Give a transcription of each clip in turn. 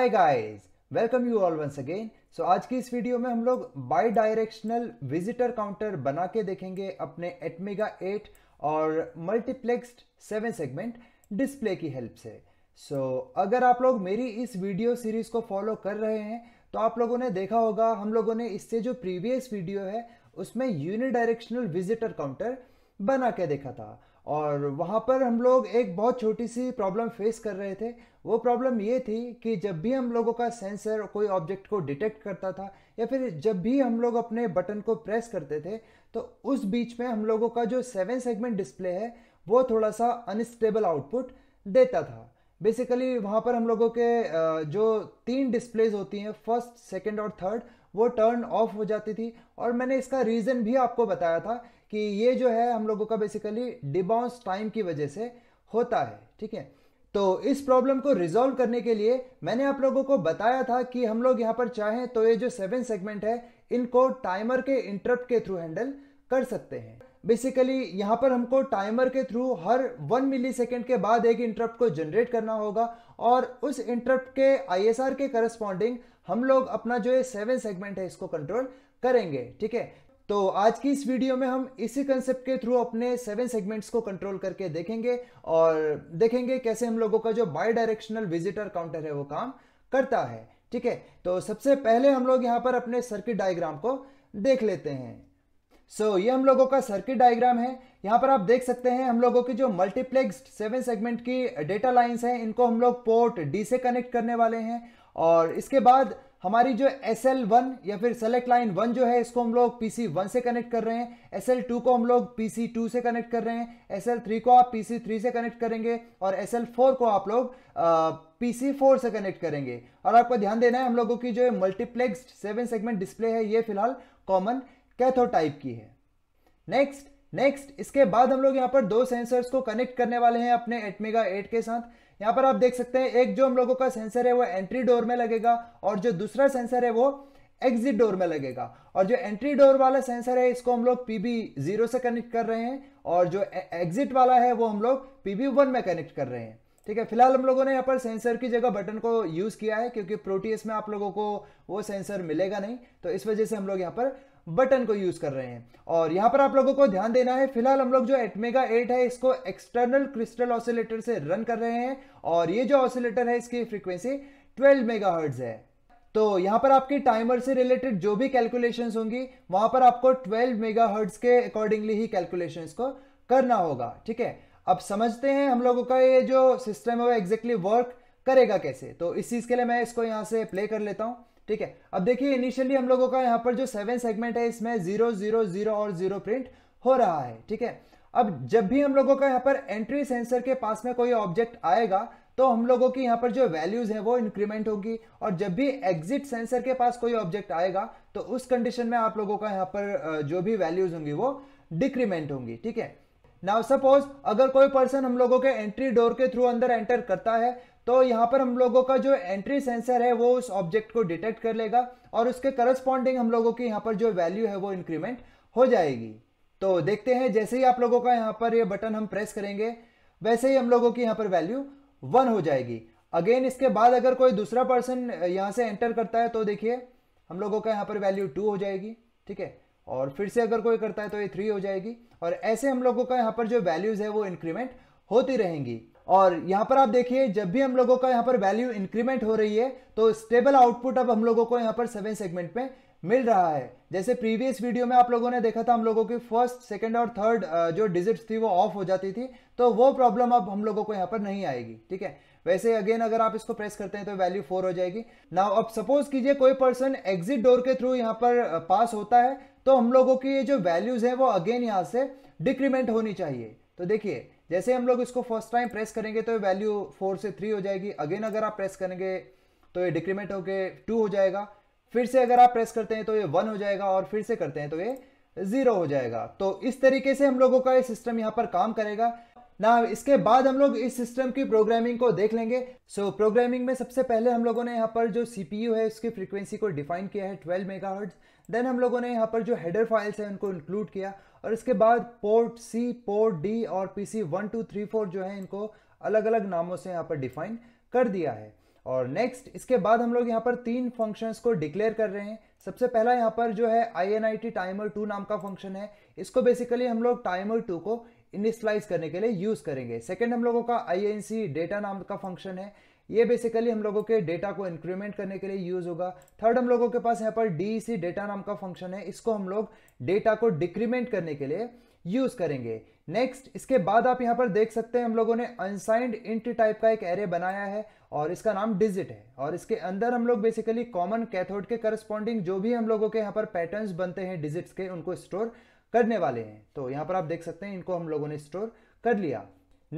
hi guys welcome you all once again so आज की इस वीडियो में हम लोग बाई डायरेक्शनल विजिटर काउंटर बना के देखेंगे अपने एटमेगा 8 और मल्टीप्लेक्स्ड 7 सेगमेंट डिस्प्ले की हेल्प से सो so, अगर आप लोग मेरी इस वीडियो सीरीज को फॉलो कर रहे हैं तो आप लोगों ने देखा होगा हम लोगों ने इससे जो प्रीवियस वीडियो है उसमें यूनिडायरेक्शनल विजिटर काउंटर बना के देखा था और वहाँ पर हम लोग एक बहुत छोटी सी प्रॉब्लम फेस कर रहे थे वो प्रॉब्लम ये थी कि जब भी हम लोगों का सेंसर कोई ऑब्जेक्ट को डिटेक्ट करता था या फिर जब भी हम लोग अपने बटन को प्रेस करते थे तो उस बीच में हम लोगों का जो सेवन सेगमेंट डिस्प्ले है वो थोड़ा सा अनस्टेबल आउटपुट देता था बेसिकली वहाँ पर हम लोगों के जो तीन डिस्प्लेज होती हैं फर्स्ट सेकेंड और थर्ड वो टर्न ऑफ हो जाती थी और मैंने इसका रीज़न भी आपको बताया था कि ये जो है हम लोगों का बेसिकली डिबाउंस टाइम की वजह से होता है ठीक है तो इस प्रॉब्लम को रिजोल्व करने के लिए मैंने आप लोगों को बताया था कि हम लोग यहाँ पर चाहें तो ये जो सेवन सेगमेंट है इनको टाइमर के इंटरप्ट के थ्रू हैंडल कर सकते हैं बेसिकली यहाँ पर हमको टाइमर के थ्रू हर वन मिली सेकेंड के बाद एक इंटरप्ट को जनरेट करना होगा और उस इंटरप्ट के आईएसआर के करस्पॉन्डिंग हम लोग अपना जो ये सेवन सेगमेंट है इसको कंट्रोल करेंगे ठीक है तो आज की इस वीडियो में हम इसी कंसेप्ट के थ्रू अपने सेवन सेगमेंट्स को कंट्रोल करके देखेंगे और देखेंगे कैसे हम लोगों का जो बाई डायरेक्शनल विजिटर काउंटर है वो काम करता है ठीक है तो सबसे पहले हम लोग यहाँ पर अपने सर्किट डायग्राम को देख लेते हैं सो so, ये हम लोगों का सर्किट डायग्राम है यहाँ पर आप देख सकते हैं हम लोगों की जो मल्टीप्लेक्स सेवन सेगमेंट की डेटा लाइन्स हैं इनको हम लोग पोर्ट डी से कनेक्ट करने वाले हैं और इसके बाद हमारी जो एस एल वन या फिर सेलेक्ट लाइन वन जो है इसको हम लोग पीसी वन से कनेक्ट कर रहे हैं एस एल टू को हम लोग पी सी टू से कनेक्ट कर रहे हैं एस एल थ्री को आप पी सी थ्री से कनेक्ट करेंगे और एस एल फोर को आप लोग पी सी फोर से कनेक्ट करेंगे और आपको ध्यान देना है हम लोगों की जो मल्टीप्लेक्स सेवन सेगमेंट डिस्प्ले है ये फिलहाल कॉमन कैथो टाइप की है नेक्स्ट नेक्स्ट इसके बाद हम लोग यहाँ पर दो सेंसर्स को कनेक्ट करने वाले हैं अपने एटमेगा एट के साथ यहाँ पर आप देख सकते हैं एक जो हम लोगों का सेंसर है वो एंट्री डोर में लगेगा और जो दूसरा सेंसर है वो एग्जिट डोर में लगेगा और जो एंट्री डोर वाला सेंसर है इसको हम लोग पीबी जीरो से कनेक्ट कर रहे हैं और जो एग्जिट e-, वाला है वो हम लोग पीबी वन में कनेक्ट कर रहे हैं ठीक है फिलहाल हम लोगों ने यहाँ पर सेंसर की जगह बटन को यूज़ किया है क्योंकि प्रोटीएस में आप लोगों को वो सेंसर मिलेगा नहीं तो इस वजह से हम लोग यहाँ पर बटन को यूज कर रहे हैं और यहां पर आप लोगों को ध्यान देना है फिलहाल हम लोग जो एटमेगा एट है इसको एक्सटर्नल क्रिस्टल ऑसिलेटर से रन कर रहे हैं और ये जो ऑसिलेटर है इसकी फ्रीक्वेंसी 12 मेगाहर्ट्ज है तो यहां पर आपके टाइमर से रिलेटेड जो भी कैलकुलेशंस होंगी वहां पर आपको 12 मेगाहर्ट्ज के अकॉर्डिंगली ही कैलकुलेशंस को करना होगा ठीक है अब समझते हैं हम लोगों का ये जो सिस्टम है वो एग्जैक्टली वर्क करेगा कैसे तो इस चीज़ के लिए मैं इसको यहां से प्ले कर लेता हूं ठीक है अब देखिए इनिशियली हम लोगों का यहाँ पर जो सेवन सेगमेंट है इसमें जीरो जीरो जीरो और जीरो प्रिंट हो रहा है ठीक है अब जब भी हम लोगों का यहाँ पर एंट्री सेंसर के पास में कोई ऑब्जेक्ट आएगा तो हम लोगों की यहाँ पर जो वैल्यूज है वो इंक्रीमेंट होगी और जब भी एग्जिट सेंसर के पास कोई ऑब्जेक्ट आएगा तो उस कंडीशन में आप लोगों का यहाँ पर जो भी वैल्यूज होंगी वो डिक्रीमेंट होंगी ठीक है नाउ सपोज अगर कोई पर्सन हम लोगों के एंट्री डोर के थ्रू अंदर एंटर करता है तो यहाँ पर हम लोगों का जो एंट्री सेंसर है वो उस ऑब्जेक्ट को डिटेक्ट कर लेगा और उसके करस्पॉन्डिंग हम लोगों की यहाँ पर जो वैल्यू है वो इंक्रीमेंट हो जाएगी तो देखते हैं जैसे ही आप लोगों का यहाँ पर ये यह बटन हम प्रेस करेंगे वैसे ही हम लोगों की यहाँ पर वैल्यू वन हो जाएगी अगेन इसके बाद अगर कोई दूसरा पर्सन यहाँ से एंटर करता है तो देखिए हम लोगों का यहाँ पर वैल्यू टू हो जाएगी ठीक है और फिर से अगर कोई करता है तो ये थ्री हो जाएगी और ऐसे हम लोगों का यहाँ पर जो वैल्यूज़ है वो इंक्रीमेंट होती रहेंगी और यहां पर आप देखिए जब भी हम लोगों का यहां पर वैल्यू इंक्रीमेंट हो रही है तो स्टेबल आउटपुट अब हम लोगों को यहां पर सेवन सेगमेंट में मिल रहा है जैसे प्रीवियस वीडियो में आप लोगों ने देखा था हम लोगों की फर्स्ट सेकंड और थर्ड जो डिजिट्स थी वो ऑफ हो जाती थी तो वो प्रॉब्लम अब हम लोगों को यहाँ पर नहीं आएगी ठीक है वैसे अगेन अगर आप इसको प्रेस करते हैं तो वैल्यू फोर हो जाएगी नाउ अब सपोज कीजिए कोई पर्सन एग्जिट डोर के थ्रू यहाँ पर पास होता है तो हम लोगों की ये जो वैल्यूज है वो अगेन यहाँ से डिक्रीमेंट होनी चाहिए तो देखिए जैसे हम लोग इसको फर्स्ट टाइम प्रेस करेंगे तो ये वैल्यू फोर से थ्री हो जाएगी अगेन अगर आप प्रेस करेंगे तो ये डिक्रीमेंट होके टू हो जाएगा फिर से अगर आप प्रेस करते हैं तो ये वन हो जाएगा और फिर से करते हैं तो ये जीरो हो जाएगा तो इस तरीके से हम लोगों का ये सिस्टम यहाँ पर काम करेगा ना इसके बाद हम लोग इस सिस्टम की प्रोग्रामिंग को देख लेंगे सो so, प्रोग्रामिंग में सबसे पहले हम लोगों ने यहाँ पर जो सीपीयू है उसकी फ्रिक्वेंसी को डिफाइन किया है ट्वेल्व मेगा देन हम लोगों ने यहाँ पर जो हेडर फाइल्स हैं उनको इंक्लूड किया और इसके बाद पोर्ट सी पोर्ट डी और P C one two three four जो है इनको अलग अलग नामों से यहाँ पर डिफाइन कर दिया है और नेक्स्ट इसके बाद हम लोग यहाँ पर तीन फंक्शंस को डिक्लेयर कर रहे हैं सबसे पहला यहाँ पर जो है I N I T timer two नाम का फंक्शन है इसको बेसिकली हम लोग टाइमर टू को इनिशलाइज करने के लिए यूज करेंगे सेकेंड हम लोगों का आई एन सी डेटा नाम का फंक्शन है ये बेसिकली हम लोगों के डेटा को इंक्रीमेंट करने के लिए यूज होगा थर्ड हम लोगों के पास यहाँ पर डी डेटा e नाम का फंक्शन है इसको हम लोग डेटा को डिक्रीमेंट करने के लिए यूज करेंगे नेक्स्ट इसके बाद आप यहाँ पर देख सकते हैं हम लोगों ने अनसाइंड इंट टाइप का एक एरे बनाया है और इसका नाम डिजिट है और इसके अंदर हम लोग बेसिकली कॉमन कैथोड के करस्पॉन्डिंग जो भी हम लोगों के यहाँ पर पैटर्न्स बनते हैं डिजिट्स के उनको स्टोर करने वाले हैं तो यहाँ पर आप देख सकते हैं इनको हम लोगों ने स्टोर कर लिया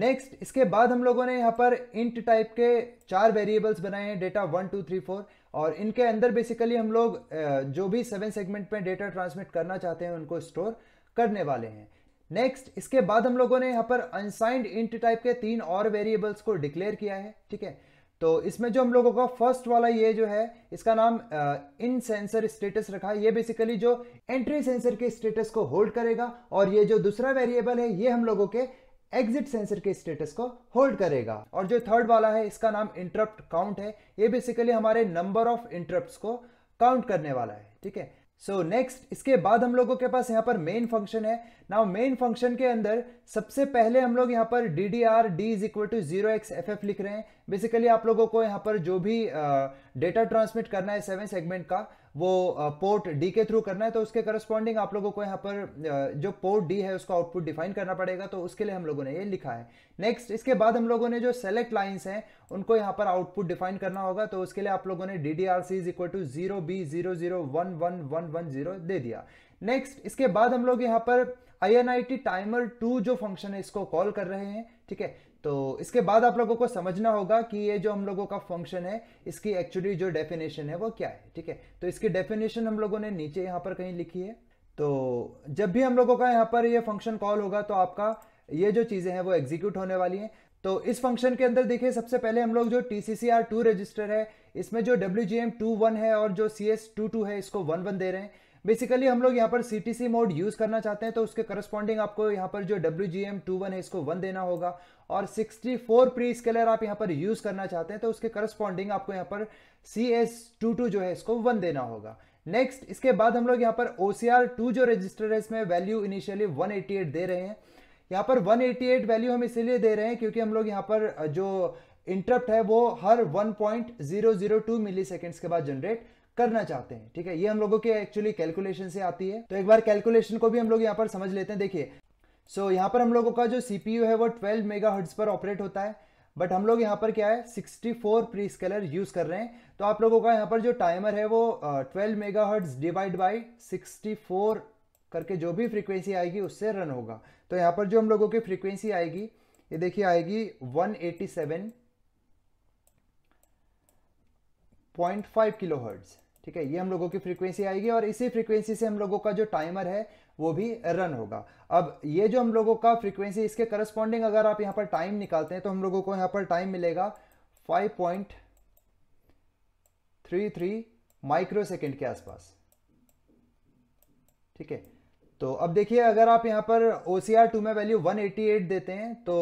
नेक्स्ट इसके बाद हम लोगों ने यहाँ पर इंट टाइप के चार वेरिएबल्स बनाए हैं data one two three four और इनके अंदर बेसिकली हम लोग जो भी सेवन सेगमेंट में डेटा ट्रांसमिट करना चाहते हैं उनको स्टोर करने वाले हैं नेक्स्ट इसके बाद हम लोगों ने यहाँ पर अनसाइंड इंट टाइप के तीन और वेरिएबल्स को डिक्लेयर किया है ठीक है तो इसमें जो हम लोगों का फर्स्ट वाला ये जो है इसका नाम इन सेंसर स्टेटस रखा है ये बेसिकली जो एंट्री सेंसर के स्टेटस को होल्ड करेगा और ये जो दूसरा वेरिएबल है ये हम लोगों के एग्जिट सेंसर के स्टेटस को होल्ड करेगा और जो थर्ड वाला है इसका नाम इंटरप्ट काउंट है ये बेसिकली हमारे नंबर ऑफ इंटरप्ट को काउंट करने वाला है ठीक है सो so नेक्स्ट इसके बाद हम लोगों के पास यहाँ पर मेन फंक्शन है नाउ मेन फंक्शन के अंदर सबसे पहले हम लोग यहाँ पर D D R D is equal to zero X F F लिख रहे हैं बेसिकली आप लोगों को यहाँ पर जो भी डेटा uh, ट्रांसमिट करना है सेवन सेगमेंट का वो पोर्ट डी के थ्रू करना है तो उसके करस्पॉन्डिंग आप लोगों को यहाँ पर जो पोर्ट डी है उसका आउटपुट डिफाइन करना पड़ेगा तो उसके लिए हम लोगों ने ये लिखा है नेक्स्ट इसके बाद हम लोगों ने जो सेलेक्ट लाइन्स हैं उनको यहाँ पर आउटपुट डिफाइन करना होगा तो उसके लिए आप लोगों ने D D R C is equal to zero B zero zero one one one one zero दे दिया नेक्स्ट इसके बाद हम लोग यहाँ पर आई टाइमर टू जो फंक्शन है इसको कॉल कर रहे हैं ठीक है तो इसके बाद आप लोगों को समझना होगा कि ये जो हम लोगों का फंक्शन है इसकी एक्चुअली जो डेफिनेशन है वो क्या है ठीक है तो इसकी डेफिनेशन हम लोगों ने नीचे यहाँ पर कहीं लिखी है तो जब भी हम लोगों का यहाँ पर ये फंक्शन कॉल होगा तो आपका ये जो चीज़ें हैं वो एग्जीक्यूट होने वाली हैं तो इस फंक्शन के अंदर देखिए सबसे पहले हम लोग जो टीसीसीआर टू रजिस्टर है इसमें जो W G M two one है और जो सी एस टू टू है इसको वन वन दे रहे हैं बेसिकली हम लोग यहाँ पर C T C mode use करना चाहते हैं तो उसके करस्पॉन्डिंग आपको यहाँ पर जो W G M two one है इसको वन देना होगा और 64 प्री स्केलर आप यहाँ पर यूज़ करना चाहते हैं तो उसके करस्पॉन्डिंग आपको यहाँ पर सी एस टू टू जो है इसको वन देना होगा नेक्स्ट इसके बाद हम लोग यहाँ पर ओ सी आर टू जो रजिस्टर है इसमें value initially one eighty eight दे रहे हैं यहाँ पर वन एटी एट वैल्यू हम इसीलिए दे रहे हैं क्योंकि हम लोग यहाँ पर जो इंटरप्ट है वो हर one point zero zero two milliseconds के बाद जनरेट करना चाहते हैं ठीक है ये हम लोगों के एक्चुअली कैलकुलेशन से आती है तो एक बार कैलकुलेशन को भी हम लोग यहाँ पर समझ लेते हैं देखिए सो so, यहाँ पर हम लोगों का जो सीपीयू है वो 12 मेगा पर ऑपरेट होता है बट हम लोग यहाँ पर क्या है 64 फोर प्री स्केलर यूज कर रहे हैं तो आप लोगों का यहाँ पर जो टाइमर है वो twelve megahertz divide by sixty करके जो भी फ्रीक्वेंसी आएगी उससे रन होगा तो यहाँ पर जो हम लोगों की फ्रीक्वेंसी आएगी ये देखिए आएगी seven point five kilohertz ठीक है ये हम लोगों की फ्रीक्वेंसी आएगी और इसी फ्रीक्वेंसी से हम लोगों का जो टाइमर है वो भी रन होगा अब ये जो हम लोगों का फ्रीक्वेंसी इसके करस्पॉन्डिंग अगर आप यहाँ पर टाइम निकालते हैं तो हम लोगों को यहाँ पर टाइम मिलेगा five point three microsecond के आसपास ठीक है तो अब देखिए अगर आप यहाँ पर ओ सी आर टू में वैल्यू एट देते हैं तो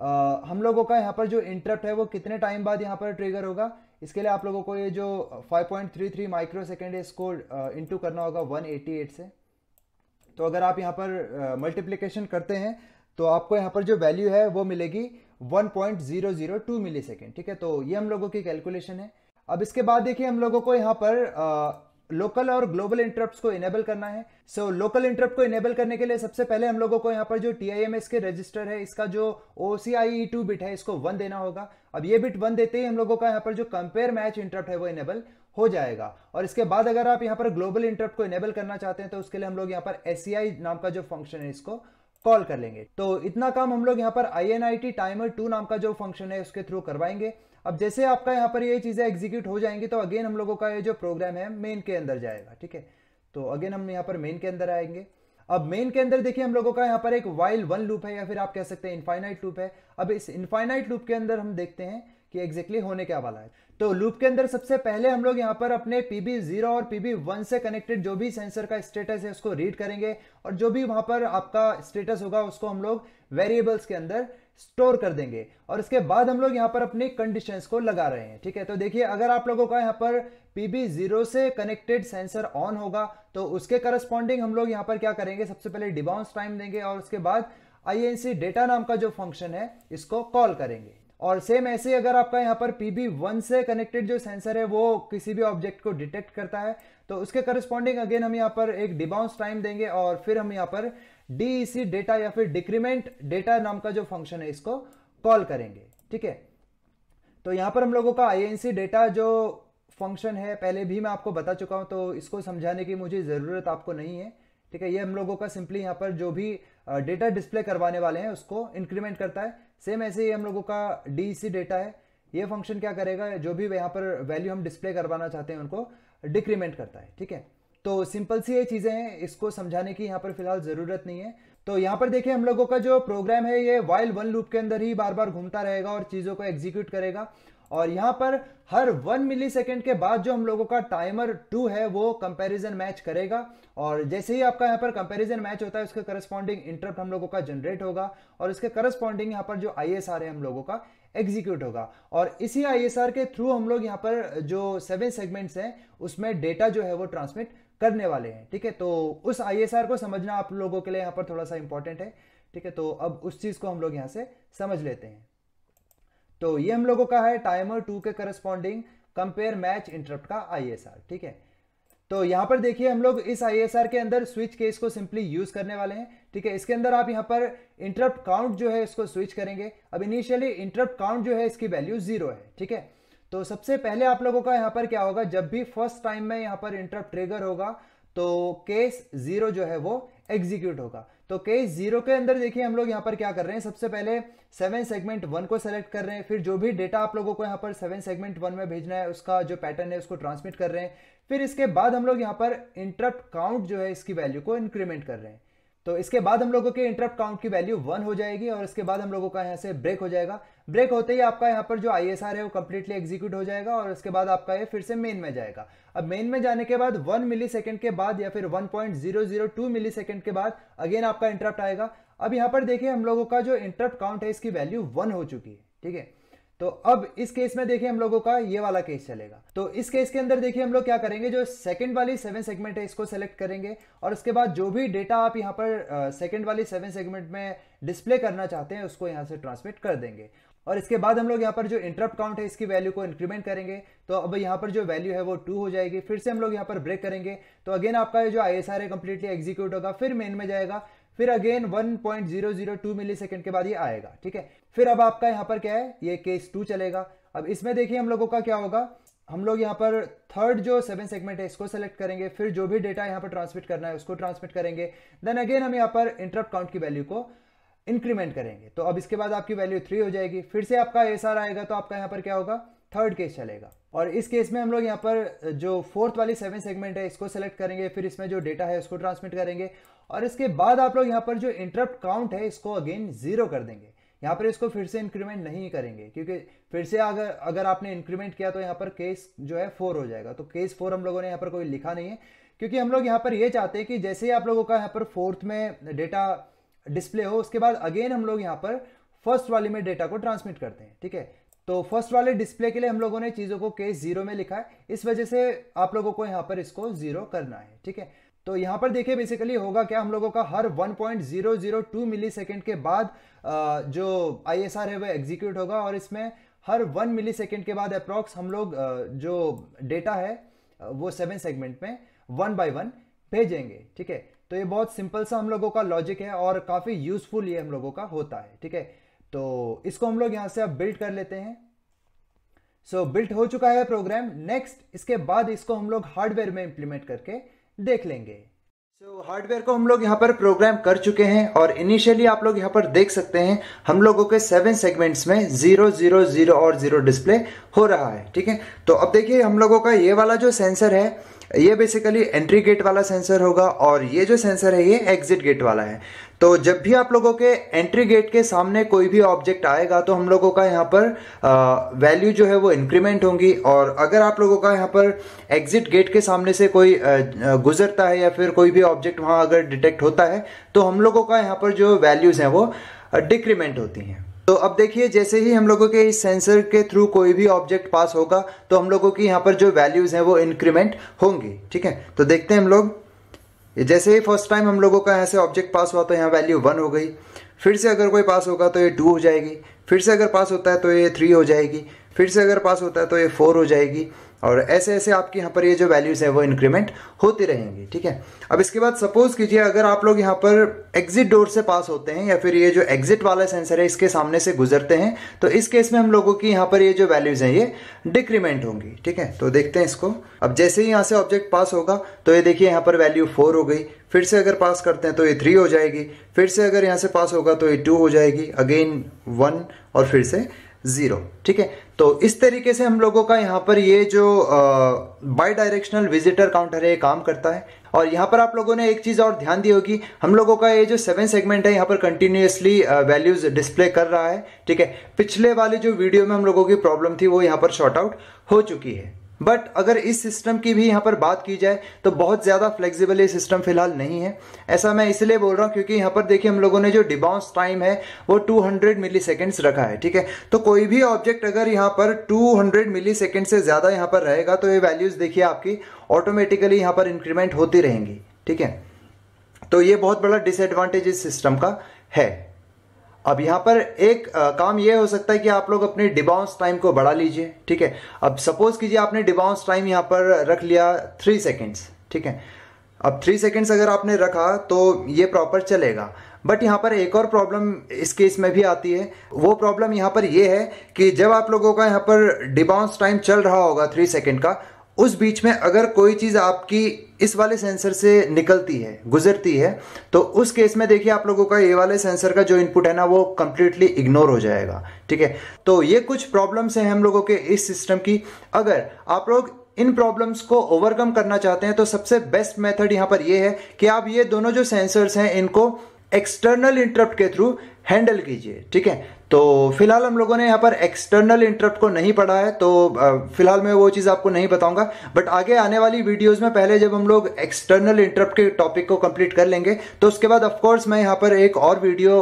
आ, हम लोगों का यहाँ पर जो इंटरप्ट है वो कितने टाइम बाद यहाँ पर ट्रिगर होगा इसके लिए आप लोगों को ये जो 5.33 माइक्रो सेकेंड है इसको इंटू करना होगा 188 से तो अगर आप यहाँ पर मल्टीप्लीकेशन uh, करते हैं तो आपको यहाँ पर जो वैल्यू है वो मिलेगी 1.002 सेकेंड ठीक है तो ये हम लोगों की कैलकुलेशन है अब इसके बाद देखिए हम लोगों को यहाँ पर uh, लोकल और ग्लोबल इंटरप्ट को इनेबल करना है सो लोकल इंटरप्ट को इनेबल करने के लिए सबसे पहले हम लोगों को यहाँ पर जो टी के रजिस्टर है इसका जो ओ टू बिट है इसको वन देना होगा अब ये बिट वन देते ही हम लोगों का यहाँ पर जो कंपेयर मैच इंटरप्ट है वो इनेबल हो जाएगा और इसके बाद अगर आप यहाँ पर ग्लोबल इंटरप्ट को इनेबल करना चाहते हैं तो उसके लिए हम लोग यहाँ पर एस e नाम का जो फंक्शन है इसको कॉल कर लेंगे तो इतना काम हम लोग यहाँ पर आई टाइमर टू नाम का जो फंक्शन है उसके थ्रू करवाएंगे अब जैसे आपका यहाँ पर ये चीज़ें एग्जीक्यूट हो जाएंगी तो अगेन हम लोगों का ये जो प्रोग्राम है मेन के अंदर जाएगा ठीक है तो अगेन हम यहाँ पर मेन के अंदर आएंगे अब मेन के अंदर देखिए हम लोगों का यहाँ पर एक वाइल वन लूप है या फिर आप कह सकते हैं इन्फाइनाइट लूप है अब इस इन्फाइनाइट लूप के अंदर हम देखते हैं कि एग्जैक्टली exactly होने क्या वाला है तो लूप के अंदर सबसे पहले हम लोग यहाँ पर अपने पीबी जीरो और पीबी वन से कनेक्टेड जो भी सेंसर का स्टेटस है उसको रीड करेंगे और जो भी वहां पर आपका स्टेटस होगा उसको हम लोग वेरिएबल्स के अंदर स्टोर कर देंगे और इसके बाद हम लोग यहाँ पर अपने कंडीशन को लगा रहे हैं ठीक है तो देखिए अगर आप लोगों का यहाँ पर पीबी जीरो से कनेक्टेड सेंसर ऑन होगा तो उसके करस्पॉन्डिंग हम लोग यहाँ पर क्या करेंगे सबसे पहले डिबाउंस टाइम देंगे और उसके बाद आई डेटा नाम का जो फंक्शन है इसको कॉल करेंगे और सेम ऐसे अगर आपका यहाँ पर पीबी वन से कनेक्टेड जो सेंसर है वो किसी भी ऑब्जेक्ट को डिटेक्ट करता है तो उसके करस्पॉन्डिंग अगेन हम यहाँ पर एक डिबाउंस टाइम देंगे और फिर हम यहाँ पर सी डेटा e या फिर डिक्रीमेंट डेटा नाम का जो फंक्शन है इसको कॉल करेंगे ठीक है तो यहां पर हम लोगों का आईएनसी डेटा जो फंक्शन है पहले भी मैं आपको बता चुका हूं तो इसको समझाने की मुझे ज़रूरत आपको नहीं है ठीक है ये हम लोगों का सिंपली यहां पर जो भी डेटा डिस्प्ले करवाने वाले हैं उसको इंक्रीमेंट करता है सेम ऐसे ही हम लोगों का डीसी डेटा e है ये फंक्शन क्या करेगा जो भी यहां पर वैल्यू हम डिस्प्ले करवाना चाहते हैं उनको डिक्रीमेंट करता है ठीक है तो सिंपल सी ये चीज़ें हैं इसको समझाने की यहाँ पर फिलहाल ज़रूरत नहीं है तो यहाँ पर देखिए हम लोगों का जो प्रोग्राम है ये वाइल वन लूप के अंदर ही बार बार घूमता रहेगा और चीज़ों को एग्जीक्यूट करेगा और यहाँ पर हर वन मिली सेकेंड के बाद जो हम लोगों का टाइमर टू है वो कंपैरिजन मैच करेगा और जैसे ही आपका यहाँ पर कंपैरिजन मैच होता है उसके करस्पॉन्डिंग इंटरप्ट हम लोगों का जनरेट होगा और उसके करस्पॉन्डिंग यहाँ पर जो आई है हम लोगों का एग्जीक्यूट होगा और इसी आई के थ्रू हम लोग यहाँ पर जो सेवन सेगमेंट्स हैं उसमें डेटा जो है वो ट्रांसमिट करने वाले हैं ठीक है तो उस आईएसआर को समझना आप लोगों के लिए यहां पर थोड़ा सा इंपॉर्टेंट है ठीक है तो अब उस चीज़ को हम लोग यहां से समझ लेते हैं तो ये हम लोगों का है टाइमर टू के करस्पॉन्डिंग कंपेयर मैच इंटरप्ट का आईएसआर ठीक है तो यहां पर देखिए हम लोग इस आईएसआर के अंदर स्विच केस को सिंपली यूज करने वाले हैं ठीक है इसके अंदर आप यहां पर इंटरप्ट काउंट जो है इसको स्विच करेंगे अब इनिशियली इंटरप्ट काउंट जो है इसकी वैल्यू जीरो है ठीक है तो सबसे पहले आप लोगों का यहाँ पर क्या होगा जब भी फर्स्ट टाइम में यहाँ पर इंटरप्ट ट्रिगर होगा तो केस जीरो जो है वो एग्जीक्यूट होगा तो केस जीरो के अंदर देखिए हम लोग यहाँ पर क्या कर रहे हैं सबसे पहले सेवन सेगमेंट वन को सेलेक्ट कर रहे हैं फिर जो भी डेटा आप लोगों को यहाँ पर सेवन सेगमेंट वन में भेजना है उसका जो पैटर्न है उसको ट्रांसमिट कर रहे हैं फिर इसके बाद हम लोग यहाँ पर इंटरप्ट काउंट जो है इसकी वैल्यू को इंक्रीमेंट कर रहे हैं तो इसके बाद हम लोगों के इंटरप्ट काउंट की वैल्यू वन हो जाएगी और इसके बाद हम लोगों का यहाँ से ब्रेक हो जाएगा ब्रेक होते ही आपका यहाँ पर जो आई है वो कंप्लीटली एग्जीक्यूट हो जाएगा और उसके बाद आपका ये फिर से मेन में जाएगा अब मेन में जाने के बाद वन मिली के बाद या फिर one point zero zero two milli के बाद अगेन आपका इंटरप्ट आएगा अब यहाँ पर देखिए हम लोगों का जो इंटरप्ट काउंट है इसकी वैल्यू वन हो चुकी है ठीक है तो अब इस केस में देखिए हम लोगों का ये वाला केस चलेगा तो इस केस के अंदर देखिए हम लोग क्या करेंगे जो सेकंड वाली सेवन सेगमेंट है इसको सेलेक्ट करेंगे और उसके बाद जो भी डेटा आप यहाँ पर सेकंड वाली सेवन सेगमेंट में डिस्प्ले करना चाहते हैं उसको यहाँ से ट्रांसमिट कर देंगे और इसके बाद हम लोग यहाँ पर जो इंटरप्ट काउंट है इसकी वैल्यू को इंक्रीमेंट करेंगे तो अब यहाँ पर जो वैल्यू है वो टू हो जाएगी फिर से हम लोग यहाँ पर ब्रेक करेंगे तो अगेन आपका जो आई एस आर है कंप्लीटली एग्जीक्यूट होगा फिर मेन में जाएगा फिर अगेन 1.002 मिलीसेकंड के बाद ये आएगा ठीक है फिर अब आपका यहां पर क्या है ये केस टू चलेगा अब इसमें देखिए हम लोगों का क्या होगा हम लोग यहां पर थर्ड जो सेवन सेगमेंट है इसको सेलेक्ट करेंगे फिर जो भी डेटा यहां पर ट्रांसमिट करना है उसको ट्रांसमिट करेंगे देन अगेन हम यहां पर इंटरप्ट काउंट की वैल्यू को इंक्रीमेंट करेंगे तो अब इसके बाद आपकी वैल्यू थ्री हो जाएगी फिर से आपका एस आएगा तो आपका यहां पर क्या होगा थर्ड केस चलेगा और इस केस में हम लोग यहाँ पर जो फोर्थ वाली सेवन सेगमेंट है इसको सेलेक्ट करेंगे फिर इसमें जो डेटा है उसको ट्रांसमिट करेंगे और इसके बाद आप लोग यहाँ पर जो इंटरप्ट काउंट है इसको अगेन जीरो कर देंगे यहाँ पर इसको फिर से इंक्रीमेंट नहीं करेंगे क्योंकि फिर से अगर अगर आपने इंक्रीमेंट किया तो यहाँ पर केस जो है फोर हो जाएगा तो केस फोर हम लोगों ने यहाँ पर कोई लिखा नहीं है क्योंकि हम लोग यहाँ पर ये चाहते हैं कि जैसे ही आप लोगों का यहाँ पर फोर्थ में डेटा डिस्प्ले हो उसके बाद अगेन हम लोग यहाँ पर फर्स्ट वाली में डेटा को ट्रांसमिट करते हैं ठीक है तो फर्स्ट वाले डिस्प्ले के लिए हम लोगों ने चीज़ों को केस जीरो में लिखा है इस वजह से आप लोगों को यहां पर इसको जीरो करना है ठीक है तो यहां पर देखिए बेसिकली होगा क्या हम लोगों का हर 1.002 मिलीसेकंड के बाद जो आईएसआर है वह एग्जीक्यूट होगा और इसमें हर 1 मिलीसेकंड के बाद अप्रॉक्स हम लोग जो डेटा है वो सेवन सेगमेंट में वन बाय वन भेजेंगे ठीक है तो ये बहुत सिंपल सा हम लोगों का लॉजिक है और काफ़ी यूजफुल ये हम लोगों का होता है ठीक है तो इसको हम लोग यहां से अब बिल्ट कर लेते हैं सो so, बिल्ट हो चुका है प्रोग्राम नेक्स्ट इसके बाद इसको हम लोग हार्डवेयर में इंप्लीमेंट करके देख लेंगे सो so, हार्डवेयर को हम लोग यहाँ पर प्रोग्राम कर चुके हैं और इनिशियली आप लोग यहाँ पर देख सकते हैं हम लोगों के सेवन सेगमेंट्स में जीरो जीरो जीरो और जीरो डिस्प्ले हो रहा है ठीक है तो अब देखिए हम लोगों का ये वाला जो सेंसर है ये बेसिकली एंट्री गेट वाला सेंसर होगा और ये जो सेंसर है ये एग्जिट गेट वाला है तो जब भी आप लोगों के एंट्री गेट के सामने कोई भी ऑब्जेक्ट आएगा तो हम लोगों का यहाँ पर वैल्यू जो है वो इंक्रीमेंट होंगी और अगर आप लोगों का यहाँ पर एग्जिट गेट के सामने से कोई गुजरता है या फिर कोई भी ऑब्जेक्ट वहाँ अगर डिटेक्ट होता है तो हम लोगों का यहाँ पर जो वैल्यूज़ हैं वो डिक्रीमेंट होती हैं तो अब देखिए जैसे ही हम लोगों के इस सेंसर के थ्रू कोई भी ऑब्जेक्ट पास होगा तो हम लोगों की यहाँ पर जो वैल्यूज़ हैं वो इंक्रीमेंट होंगी ठीक है तो देखते हैं हम लोग जैसे ही फर्स्ट टाइम हम लोगों का यहाँ से ऑब्जेक्ट पास हुआ तो यहाँ वैल्यू वन हो गई फिर से अगर कोई पास होगा तो ये टू हो जाएगी फिर से अगर पास होता है तो ये थ्री हो जाएगी फिर से अगर पास होता है तो ये फोर हो जाएगी और ऐसे ऐसे आपके यहाँ पर ये जो वैल्यूज़ है वो इंक्रीमेंट होती रहेंगी ठीक है अब इसके बाद सपोज़ कीजिए अगर आप लोग यहाँ पर एग्जिट डोर से पास होते हैं या फिर ये जो एग्जिट वाला सेंसर है इसके सामने से गुजरते हैं तो इस केस में हम लोगों की यहाँ पर ये जो वैल्यूज़ हैं ये डिक्रीमेंट होंगी ठीक है तो देखते हैं इसको अब जैसे ही यहाँ से ऑब्जेक्ट पास होगा तो ये देखिए यहाँ पर वैल्यू फोर हो गई फिर से अगर पास करते हैं तो ये थ्री हो जाएगी फिर से अगर यहाँ से पास होगा तो ये टू हो जाएगी अगेन वन और फिर से ज़ीरो ठीक है तो इस तरीके से हम लोगों का यहाँ पर ये जो बाई डायरेक्शनल विजिटर काउंटर है ये काम करता है और यहाँ पर आप लोगों ने एक चीज़ और ध्यान दी होगी हम लोगों का ये जो सेवन सेगमेंट है यहाँ पर कंटिन्यूसली वैल्यूज़ डिस्प्ले कर रहा है ठीक है पिछले वाले जो वीडियो में हम लोगों की प्रॉब्लम थी वो यहाँ पर शॉर्ट आउट हो चुकी है बट अगर इस सिस्टम की भी यहाँ पर बात की जाए तो बहुत ज़्यादा फ्लेक्सिबल ये सिस्टम फिलहाल नहीं है ऐसा मैं इसलिए बोल रहा हूँ क्योंकि यहाँ पर देखिए हम लोगों ने जो डिबाउंस टाइम है वो 200 मिली रखा है ठीक है तो कोई भी ऑब्जेक्ट अगर यहाँ पर 200 मिली से ज़्यादा यहाँ पर रहेगा तो ये वैल्यूज़ देखिए आपकी ऑटोमेटिकली यहाँ पर इंक्रीमेंट होती रहेंगी ठीक है तो ये बहुत बड़ा डिसएडवांटेज इस सिस्टम का है अब यहाँ पर एक आ, काम यह हो सकता है कि आप लोग अपने डिबाउंस टाइम को बढ़ा लीजिए ठीक है अब सपोज कीजिए आपने डिबाउंस टाइम यहाँ पर रख लिया थ्री सेकेंड्स ठीक है अब थ्री सेकेंड्स अगर आपने रखा तो ये प्रॉपर चलेगा बट यहाँ पर एक और प्रॉब्लम इस केस में भी आती है वो प्रॉब्लम यहाँ पर यह है कि जब आप लोगों का यहाँ पर डिबाउंस टाइम चल रहा होगा थ्री सेकेंड का उस बीच में अगर कोई चीज़ आपकी इस वाले सेंसर से निकलती है गुजरती है तो उस केस में देखिए आप लोगों का ये वाले सेंसर का जो इनपुट है ना वो कंप्लीटली इग्नोर हो जाएगा ठीक है तो ये कुछ प्रॉब्लम्स हैं हम लोगों के इस सिस्टम की अगर आप लोग इन प्रॉब्लम्स को ओवरकम करना चाहते हैं तो सबसे बेस्ट मेथड यहाँ पर ये है कि आप ये दोनों जो सेंसर्स हैं इनको एक्सटर्नल इंटरप्ट के थ्रू हैंडल कीजिए ठीक है तो फिलहाल हम लोगों ने यहाँ पर एक्सटर्नल इंटरप्ट को नहीं पढ़ा है तो फिलहाल मैं वो चीज़ आपको नहीं बताऊंगा बट आगे आने वाली वीडियोस में पहले जब हम लोग एक्सटर्नल इंटरप्ट के टॉपिक को कंप्लीट कर लेंगे तो उसके बाद ऑफकोर्स मैं यहाँ पर एक और वीडियो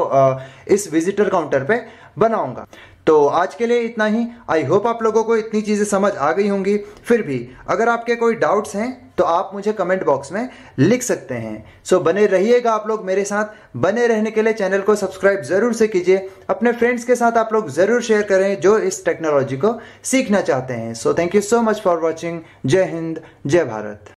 इस विजिटर काउंटर पर बनाऊंगा तो आज के लिए इतना ही आई होप आप लोगों को इतनी चीज़ें समझ आ गई होंगी फिर भी अगर आपके कोई डाउट्स हैं तो आप मुझे कमेंट बॉक्स में लिख सकते हैं सो so, बने रहिएगा आप लोग मेरे साथ बने रहने के लिए चैनल को सब्सक्राइब ज़रूर से कीजिए अपने फ्रेंड्स के साथ आप लोग ज़रूर शेयर करें जो इस टेक्नोलॉजी को सीखना चाहते हैं so thank you so much for watching जय हिंद जय भारत